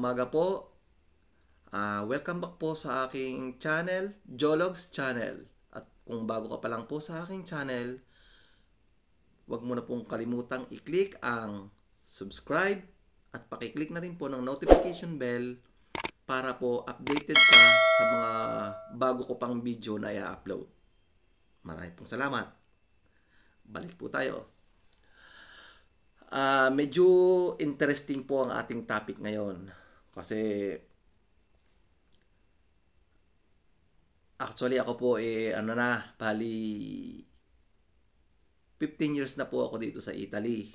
umaga po. Uh, welcome back po sa aking channel, Jologs Channel. At kung bago ka pa lang po sa aking channel, huwag mo na pong kalimutang i-click ang subscribe at pakiclick na rin po ng notification bell para po updated ka sa mga bago ko pang video na i-upload. Maraming pong salamat. Balik po tayo. Uh, medyo interesting po ang ating topic ngayon. Kasi actually ako po eh ano na, bali 15 years na po ako dito sa Italy.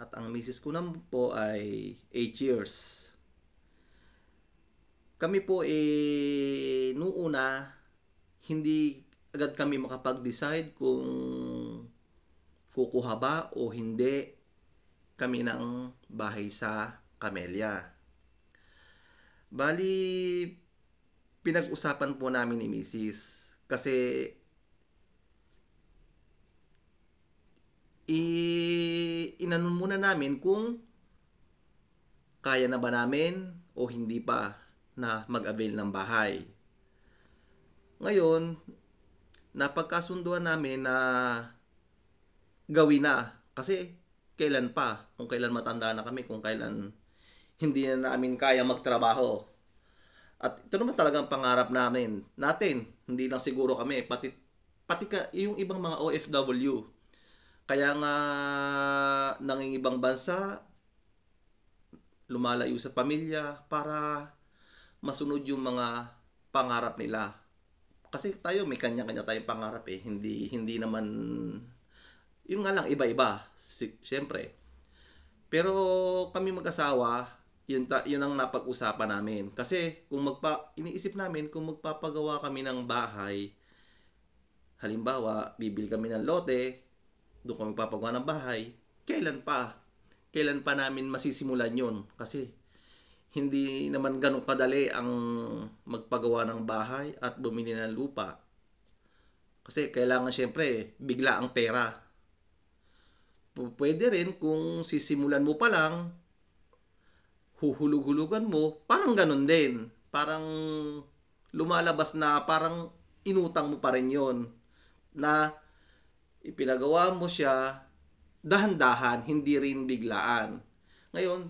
At ang misis ko naman po ay 8 years. Kami po eh noong una hindi agad kami makapag-decide kung kukuha ba o hindi kami ng bahay sa Camellia. Bali, pinag-usapan po namin ni Mrs. Kasi i inanon muna namin kung kaya na ba namin o hindi pa na mag-avail ng bahay. Ngayon, napagkasunduan namin na gawin na kasi kailan pa, kung kailan matanda na kami, kung kailan hindi na namin kaya magtrabaho. At ito naman talaga ang pangarap namin, natin, hindi lang siguro kami, pati, pati ka, yung ibang mga OFW. Kaya nga, nangingibang bansa, lumalayo sa pamilya para masunod yung mga pangarap nila. Kasi tayo may kanya-kanya tayong pangarap eh. Hindi hindi naman yun nga lang iba-iba. Siyempre. Pero kami mag-asawa, yun, ta, yun ang napag-usapan namin. Kasi kung magpa, iniisip namin kung magpapagawa kami ng bahay, halimbawa, bibili kami ng lote, doon kami magpapagawa ng bahay, kailan pa? Kailan pa namin masisimulan yon Kasi hindi naman ganun kadali ang magpagawa ng bahay at bumili ng lupa. Kasi kailangan syempre, bigla ang pera. Pwede rin kung sisimulan mo pa lang, huhulug mo, parang ganun din. Parang lumalabas na parang inutang mo pa rin yon na ipinagawa mo siya dahan-dahan, hindi rin biglaan. Ngayon,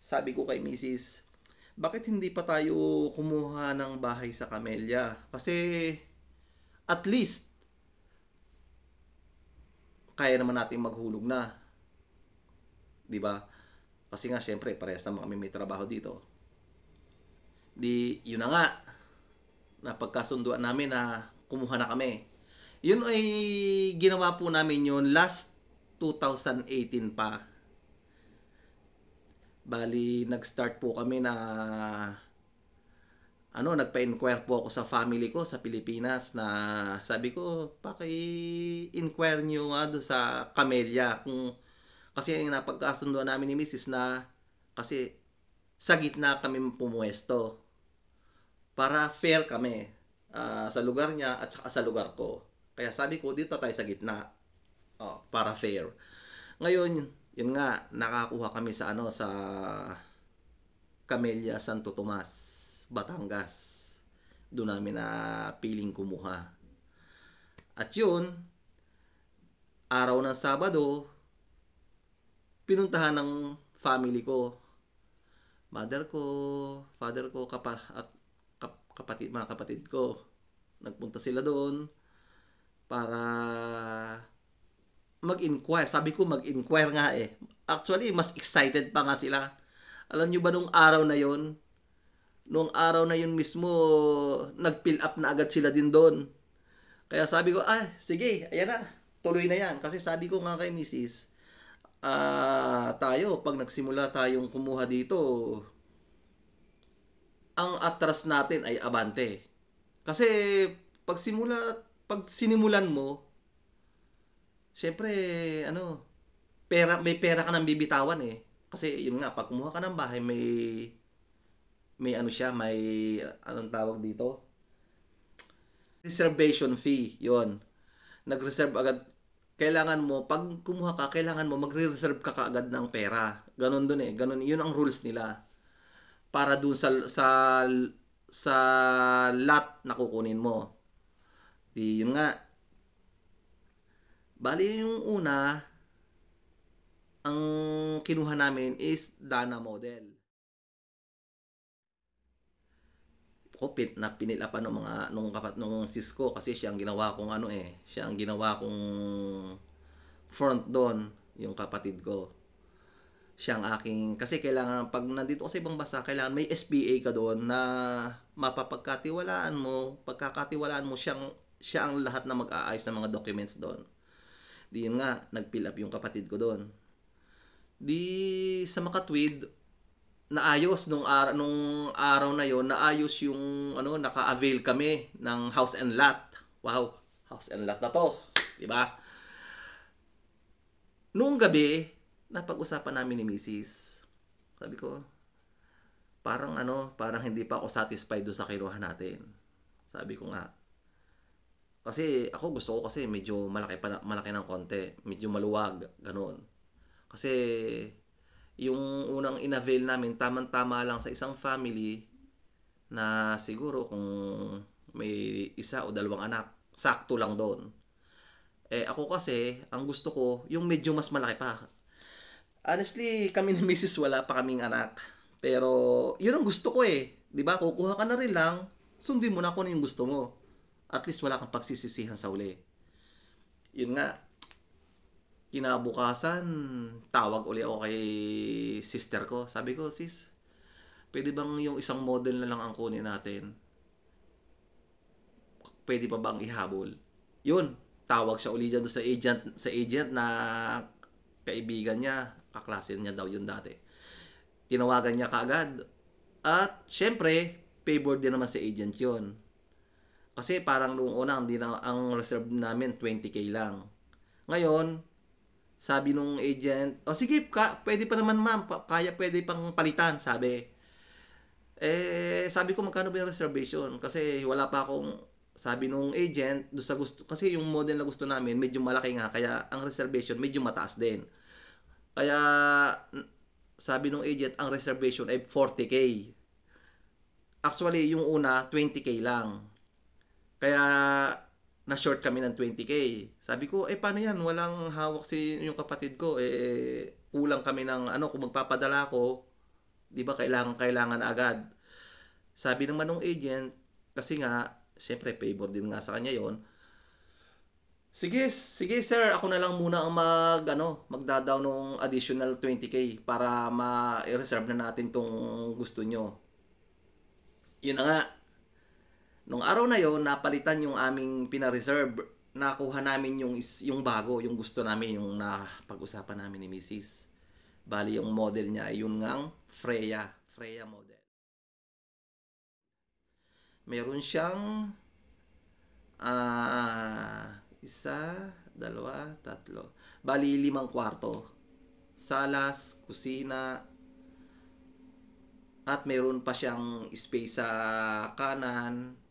sabi ko kay Mrs., bakit hindi pa tayo kumuha ng bahay sa Camellia? Kasi at least kaya naman nating maghulog na. 'Di ba? Kasi nga, syempre, parehas naman kami may trabaho dito. Di, yun na nga. Napagkasunduan namin na kumuha na kami. Yun ay ginawa po namin yun last 2018 pa. Bali, nag-start po kami na ano, nagpa-inquire po ako sa family ko sa Pilipinas na sabi ko, paki-inquire nyo nga doon sa Camellia kung kasi yung napagkasunduan namin ni Mrs. na kasi sa gitna kami pumuesto para fair kami uh, sa lugar niya at saka sa lugar ko. Kaya sabi ko, dito tayo sa gitna oh, para fair. Ngayon, yun nga, nakakuha kami sa ano, sa Camellia Santo Tomas, Batangas. Doon namin na piling kumuha. At yun, araw ng Sabado, pinuntahan ng family ko. Mother ko, father ko, kapa, at kap, kapatid, mga kapatid ko. Nagpunta sila doon para mag-inquire. Sabi ko mag-inquire nga eh. Actually, mas excited pa nga sila. Alam nyo ba nung araw na yon Nung araw na yon mismo, nag-fill up na agad sila din doon. Kaya sabi ko, ah, sige, ayan na. Tuloy na yan. Kasi sabi ko nga kay misis, uh, tayo, pag nagsimula tayong kumuha dito, ang atras natin ay abante. Kasi pag simula, pag sinimulan mo, syempre, ano, pera, may pera ka nang bibitawan eh. Kasi yun nga, pag kumuha ka ng bahay, may, may ano siya, may, anong tawag dito? Reservation fee, yon Nag-reserve agad kailangan mo, pag kumuha ka, kailangan mo, magre-reserve ka kaagad ng pera. Ganon dun eh. Ganon, yun ang rules nila. Para dun sa, sa, sa lot na kukunin mo. Di, yun nga. Bali, yung una, ang kinuha namin is Dana model. kupit na pinilapan ng mga nung kapat nung sis ko kasi siya ang ginawa kong ano eh, siya ang ginawa kong front doon yung kapatid ko. Siya ang aking kasi kailangan pag nandito kasi sa ibang bansa, kailangan may SPA ka doon na mapapagkatiwalaan mo, pagkakatiwalaan mo siyang siya ang lahat na mag-aayos ng mga documents doon. Di yun nga, nag-fill up yung kapatid ko doon. Di sa makatwid, naayos nung araw nung araw na yon naayos yung ano naka-avail kami ng house and lot. Wow, house and lot na to, 'di ba? Noong gabi, napag-usapan namin ni Mrs. Sabi ko, parang ano, parang hindi pa ako satisfied do sa kinuha natin. Sabi ko nga. Kasi ako gusto ko kasi medyo malaki pa malaki ng konti, medyo maluwag, ganoon Kasi yung unang inavail namin tamang-tama lang sa isang family na siguro kung may isa o dalawang anak, sakto lang doon. Eh ako kasi, ang gusto ko, yung medyo mas malaki pa. Honestly, kami ni Mrs. wala pa kaming anak. Pero, yun ang gusto ko eh. Di ba? Kukuha ka na rin lang, sundin mo na kung ano yung gusto mo. At least wala kang pagsisisihan sa uli. Yun nga, Kinabukasan, tawag uli ako kay sister ko. Sabi ko, sis, pwede bang yung isang model na lang ang kunin natin? Pwede pa bang ihabol? Yun, tawag siya uli dyan sa agent, sa agent na kaibigan niya, kaklase niya daw yun dati. Tinawagan niya kaagad. At syempre, favored din naman sa agent yun. Kasi parang noong una, hindi na, ang reserve namin 20k lang. Ngayon, sabi nung agent, o oh, sige, ka, pwede pa naman ma'am, pa, kaya pwede pang palitan, sabi. Eh, sabi ko magkano ba yung reservation? Kasi wala pa akong, sabi nung agent, do sa gusto, kasi yung model na gusto namin, medyo malaki nga, kaya ang reservation medyo mataas din. Kaya, sabi nung agent, ang reservation ay 40k. Actually, yung una, 20k lang. Kaya, na short kami ng 20k. Sabi ko, eh paano yan? Walang hawak si yung kapatid ko. Eh, eh kulang kami ng ano, kung magpapadala ko, di ba kailangan kailangan agad. Sabi naman ng agent, kasi nga, syempre favor din nga sa kanya yon Sige, sige sir, ako na lang muna ang mag ano, magdadaw ng additional 20k para ma-reserve na natin tong gusto nyo. Yun na nga, Nung araw na yon napalitan yung aming pina-reserve. Nakuha namin yung, yung bago, yung gusto namin, yung napag-usapan namin ni Mrs. Bali, yung model niya, yun ngang Freya. Freya model. Meron siyang uh, isa, dalawa, tatlo. Bali, limang kwarto. Salas, kusina, at meron pa siyang space sa kanan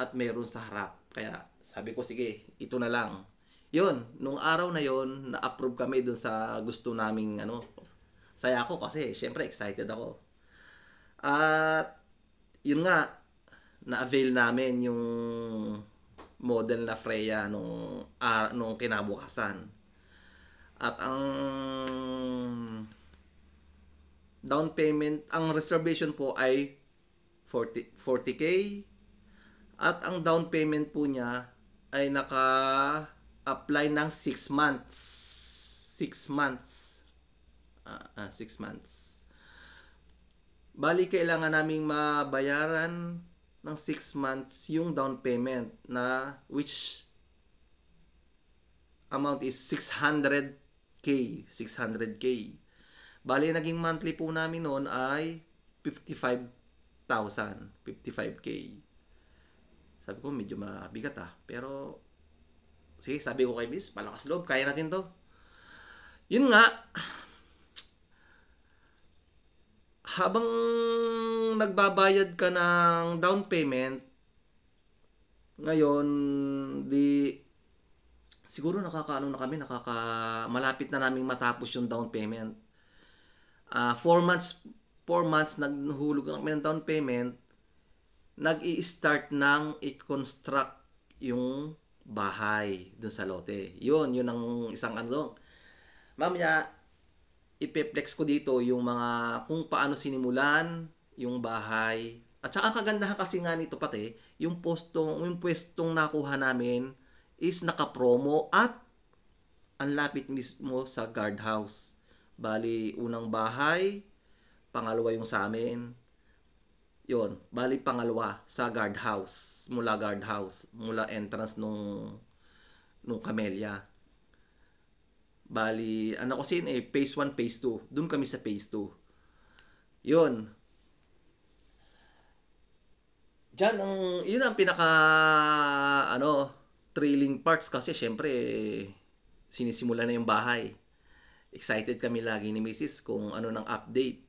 at meron sa harap. Kaya sabi ko, sige, ito na lang. Yun, nung araw na yon na-approve kami doon sa gusto naming ano. Saya ako kasi, syempre excited ako. At yun nga, na-avail namin yung model na Freya nung, uh, nung kinabukasan. At ang down payment, ang reservation po ay 40, 40k at ang down payment po niya ay naka-apply ng 6 months. 6 months. Ah, uh, ah, 6 months. Bali, kailangan naming mabayaran ng 6 months yung down payment na which amount is 600k. 600k. Bali, naging monthly po namin noon ay 55,000. 55k. Sabi ko, medyo mabigat ah. Pero, sige, sabi ko kay Miss, palakas loob, kaya natin to. Yun nga, habang nagbabayad ka ng down payment, ngayon, di, siguro nakakaano na kami, nakaka, malapit na naming matapos yung down payment. Uh, four months, four months naghulog na kami ng down payment, nag-i-start ng i-construct yung bahay dun sa lote. Yun, yun ang isang ano. Mamaya, ipeplex ko dito yung mga kung paano sinimulan yung bahay. At saka ang kagandahan kasi nga nito pati, yung postong, yung pwestong nakuha namin is nakapromo at ang lapit mismo sa guardhouse. Bali, unang bahay, pangalawa yung sa amin, yon bali pangalawa sa guardhouse, mula guardhouse, mula entrance nung nung Camellia. Bali, ano kasi sin eh, phase 1, phase 2. Doon kami sa phase 2. yon Diyan ang, yun ang pinaka, ano, thrilling parts kasi syempre, sinisimula na yung bahay. Excited kami lagi ni Mrs. kung ano ng update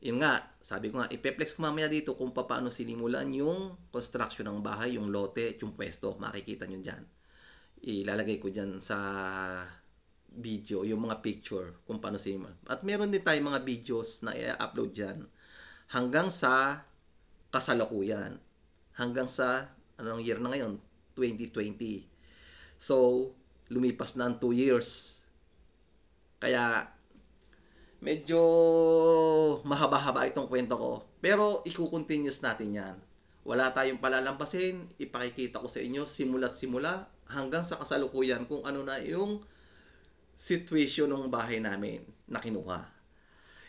yun nga, sabi ko nga, ipeplex ko mamaya dito kung paano sinimulan yung construction ng bahay, yung lote, yung pwesto. Makikita nyo dyan. Ilalagay ko dyan sa video, yung mga picture, kung paano sinimulan. At meron din tayong mga videos na i-upload dyan hanggang sa kasalukuyan. Hanggang sa, anong year na ngayon? 2020. So, lumipas na ang 2 years. Kaya, medyo mahaba-haba itong kwento ko. Pero i-continuous natin yan. Wala tayong palalampasin. Ipakikita ko sa inyo simula't simula hanggang sa kasalukuyan kung ano na yung situation ng bahay namin na kinuha.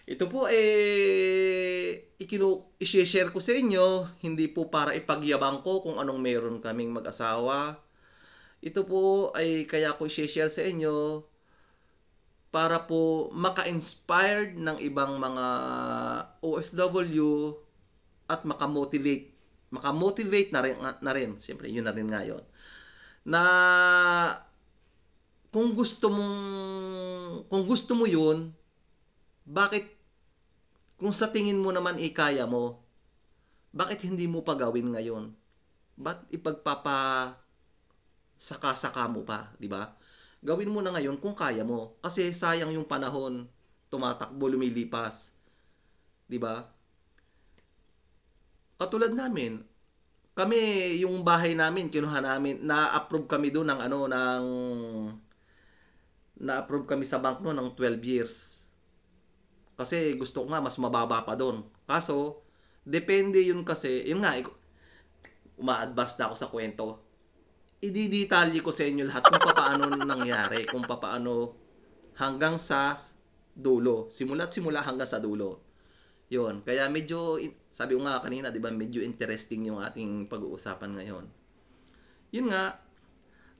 Ito po eh ikinu i-share ko sa inyo, hindi po para ipagyabang ko kung anong meron kaming mag-asawa. Ito po ay kaya ko i-share sa inyo para po maka-inspired ng ibang mga OFW at maka-motivate maka-motivate na rin, na rin. Siyempre, yun na rin ngayon. Na kung gusto mong kung gusto mo yun, bakit kung sa tingin mo naman ikaya mo, bakit hindi mo pagawin ngayon? Ba't ipagpapa saka-saka mo pa, di ba? gawin mo na ngayon kung kaya mo. Kasi sayang yung panahon, tumatakbo, lumilipas. 'Di ba? Katulad namin, kami yung bahay namin kinuha namin, na-approve kami doon ng ano ng na-approve kami sa bank noon ng 12 years. Kasi gusto ko nga mas mababa pa doon. Kaso depende yun kasi, yun nga, uma na ako sa kwento ididetalye ko sa inyo lahat kung paano nangyari, kung paano hanggang sa dulo. Simula't simula hanggang sa dulo. Yon. Kaya medyo, sabi ko nga kanina, di ba, medyo interesting yung ating pag-uusapan ngayon. Yun nga.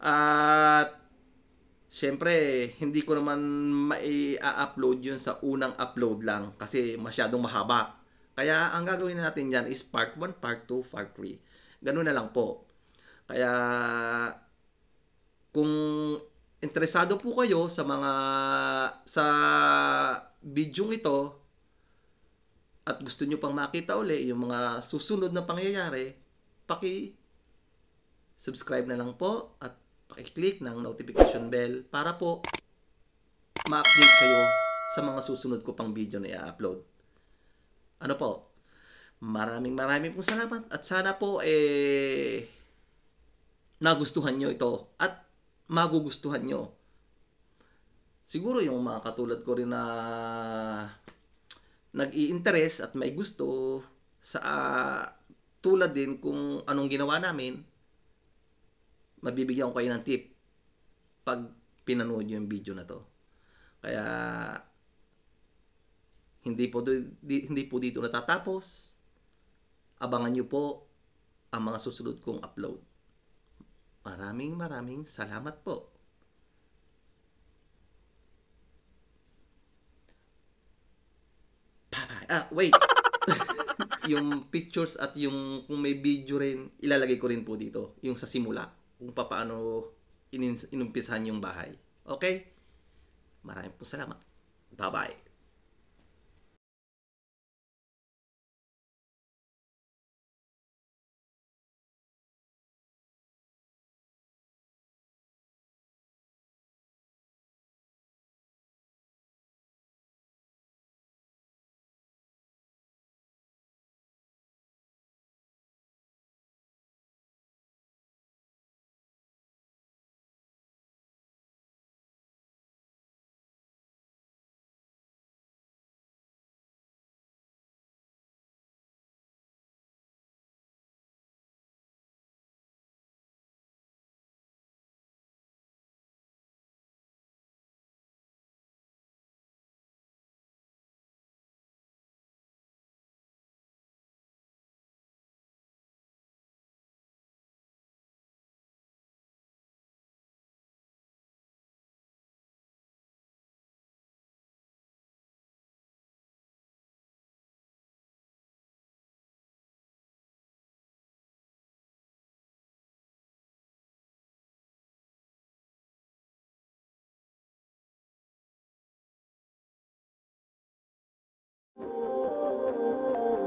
At, syempre, hindi ko naman mai-upload yun sa unang upload lang kasi masyadong mahaba. Kaya, ang gagawin natin dyan is part 1, part 2, part 3. Ganun na lang po. Kaya kung interesado po kayo sa mga sa bidyong ito at gusto niyo pang makita uli yung mga susunod na pangyayari, paki subscribe na lang po at paki-click ng notification bell para po ma-update kayo sa mga susunod ko pang video na i-upload. Ano po? Maraming maraming pong salamat at sana po eh nagustuhan nyo ito at magugustuhan nyo. Siguro yung mga katulad ko rin na nag interest at may gusto sa uh, tulad din kung anong ginawa namin, mabibigyan ko kayo ng tip pag pinanood nyo yung video na to. Kaya hindi po di, hindi po dito natatapos. Abangan niyo po ang mga susunod kong upload. Maraming maraming salamat po. bye Ah, wait. yung pictures at yung kung may video rin, ilalagay ko rin po dito. Yung sa simula. Kung paano inumpisahan yung bahay. Okay? Maraming po salamat. Bye-bye. Oh,